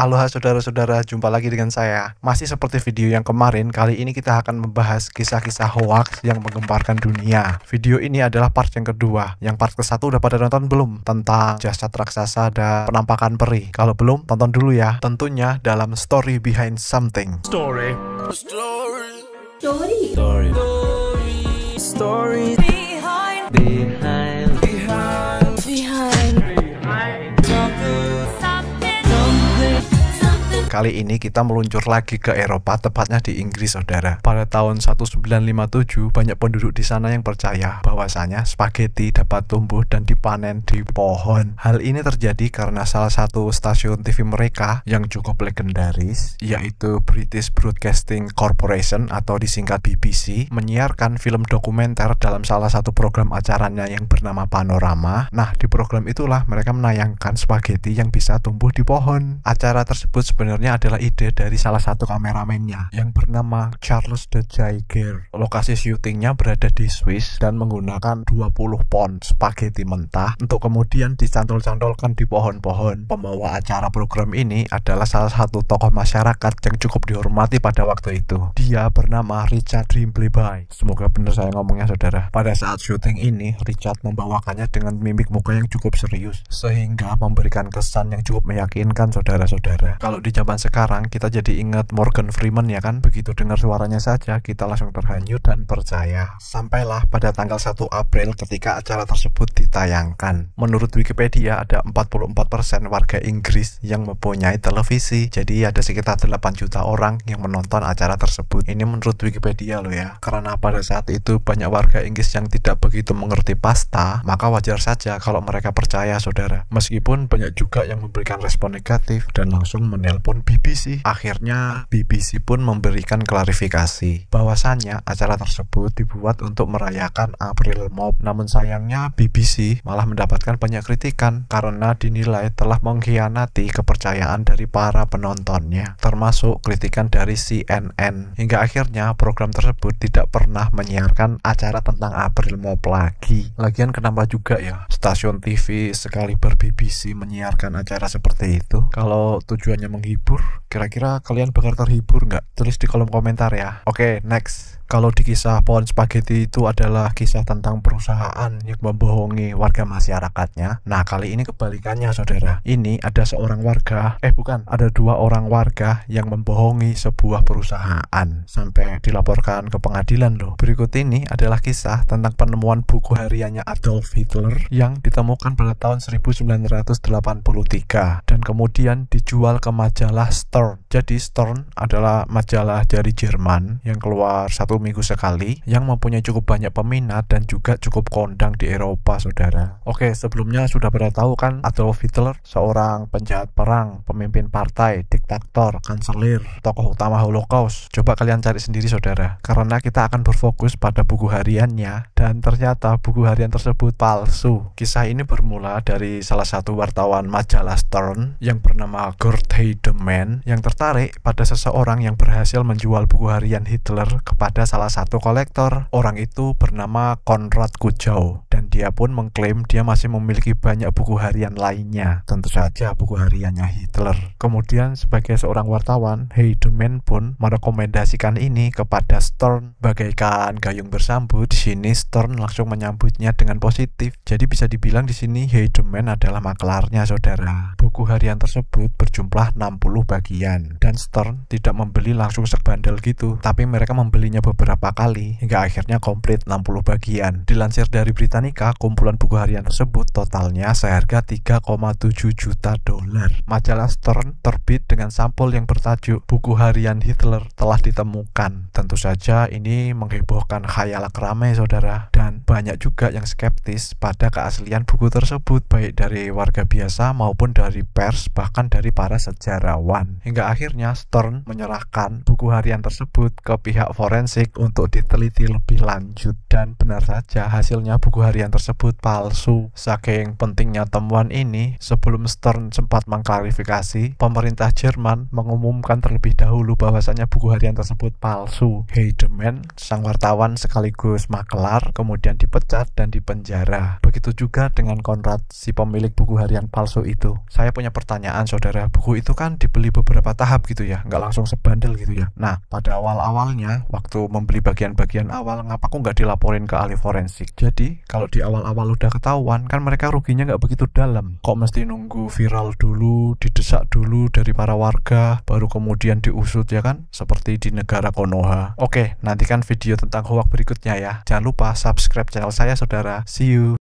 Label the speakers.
Speaker 1: Aloha saudara-saudara, jumpa lagi dengan saya. Masih seperti video yang kemarin, kali ini kita akan membahas kisah-kisah hoax yang menggemparkan dunia. Video ini adalah part yang kedua. Yang part ke satu udah pada nonton belum? Tentang jasad raksasa dan penampakan peri. Kalau belum, tonton dulu ya. Tentunya dalam story behind something. Story. Story. Story. Story. Story. Behind. behind. Kali ini kita meluncur lagi ke Eropa, tepatnya di Inggris, saudara. Pada tahun 1957, banyak penduduk di sana yang percaya bahwasanya spaghetti dapat tumbuh dan dipanen di pohon. Hal ini terjadi karena salah satu stasiun TV mereka yang cukup legendaris, yaitu British Broadcasting Corporation atau disingkat BBC, menyiarkan film dokumenter dalam salah satu program acaranya yang bernama Panorama. Nah, di program itulah mereka menayangkan spaghetti yang bisa tumbuh di pohon. Acara tersebut sebenarnya sebenarnya adalah ide dari salah satu kameramennya yang bernama Charles de Jaeger. Lokasi syutingnya berada di Swiss dan menggunakan 20 pon spaghetti mentah untuk kemudian dicantol-cantolkan di pohon-pohon. Pembawa acara program ini adalah salah satu tokoh masyarakat yang cukup dihormati pada waktu itu. Dia bernama Richard Rimbleby. Semoga benar saya ngomongnya saudara. Pada saat syuting ini, Richard membawakannya dengan mimik muka yang cukup serius sehingga memberikan kesan yang cukup meyakinkan saudara-saudara. Kalau di zaman zaman sekarang kita jadi ingat Morgan Freeman ya kan begitu dengar suaranya saja kita langsung terhanyut dan percaya sampailah pada tanggal 1 April ketika acara tersebut ditayangkan menurut Wikipedia ada 44% warga Inggris yang mempunyai televisi jadi ada sekitar 8 juta orang yang menonton acara tersebut ini menurut Wikipedia loh ya karena pada saat itu banyak warga Inggris yang tidak begitu mengerti pasta maka wajar saja kalau mereka percaya saudara meskipun banyak juga yang memberikan respon negatif dan langsung menelpon BBC. Akhirnya BBC pun memberikan klarifikasi bahwasannya acara tersebut dibuat untuk merayakan April Mop. Namun sayangnya BBC malah mendapatkan banyak kritikan karena dinilai telah mengkhianati kepercayaan dari para penontonnya, termasuk kritikan dari CNN. Hingga akhirnya program tersebut tidak pernah menyiarkan acara tentang April Mop lagi. Lagian kenapa juga ya stasiun TV sekali ber BBC menyiarkan acara seperti itu? Kalau tujuannya menghibur terhibur? Kira-kira kalian bakal terhibur nggak? Tulis di kolom komentar ya. Oke, okay, next. Kalau di kisah pohon spaghetti itu adalah kisah tentang perusahaan yang membohongi warga masyarakatnya. Nah, kali ini kebalikannya, saudara. Ini ada seorang warga, eh bukan, ada dua orang warga yang membohongi sebuah perusahaan sampai dilaporkan ke pengadilan loh. Berikut ini adalah kisah tentang penemuan buku hariannya Adolf Hitler yang ditemukan pada tahun 1983 dan kemudian dijual ke majalah adalah storm jadi Stern adalah majalah dari Jerman yang keluar satu minggu sekali yang mempunyai cukup banyak peminat dan juga cukup kondang di Eropa, saudara. Oke, sebelumnya sudah pernah tahu kan Adolf Hitler seorang penjahat perang, pemimpin partai, diktator, kanselir, tokoh utama Holocaust. Coba kalian cari sendiri, saudara. Karena kita akan berfokus pada buku hariannya dan ternyata buku harian tersebut palsu. Kisah ini bermula dari salah satu wartawan majalah Stern yang bernama Gert Heidemann yang ter tertarik pada seseorang yang berhasil menjual buku harian Hitler kepada salah satu kolektor. Orang itu bernama Konrad Kujau dia pun mengklaim dia masih memiliki banyak buku harian lainnya. Tentu saja buku hariannya Hitler. Kemudian sebagai seorang wartawan, Heidemann pun merekomendasikan ini kepada Stern. Bagaikan gayung bersambut, di sini Stern langsung menyambutnya dengan positif. Jadi bisa dibilang di sini Heidemann adalah maklarnya saudara. Buku harian tersebut berjumlah 60 bagian dan Stern tidak membeli langsung sebandel gitu, tapi mereka membelinya beberapa kali hingga akhirnya komplit 60 bagian. Dilansir dari Britannica ketika kumpulan buku harian tersebut totalnya seharga 3,7 juta dolar. Majalah Stern terbit dengan sampul yang bertajuk Buku Harian Hitler telah ditemukan. Tentu saja ini menghebohkan khayal keramae saudara dan banyak juga yang skeptis pada keaslian buku tersebut baik dari warga biasa maupun dari pers bahkan dari para sejarawan. Hingga akhirnya Stern menyerahkan buku harian tersebut ke pihak forensik untuk diteliti lebih lanjut dan benar saja hasilnya buku harian tersebut palsu. Saking pentingnya temuan ini, sebelum Stern sempat mengklarifikasi, pemerintah Jerman mengumumkan terlebih dahulu bahwasannya buku harian tersebut palsu. Heidemann, sang wartawan sekaligus makelar, kemudian dipecat dan dipenjara. Begitu juga dengan Konrad, si pemilik buku harian palsu itu. Saya punya pertanyaan saudara, buku itu kan dibeli beberapa tahap gitu ya, nggak langsung sebandel gitu ya. Nah, pada awal-awalnya, waktu membeli bagian-bagian awal, ngapa kok nggak dilaporin ke ahli forensik? Jadi, kalau di awal-awal udah ketahuan kan mereka ruginya nggak begitu dalam kok mesti nunggu viral dulu didesak dulu dari para warga baru kemudian diusut ya kan seperti di negara Konoha oke nantikan video tentang hoax berikutnya ya jangan lupa subscribe channel saya saudara see you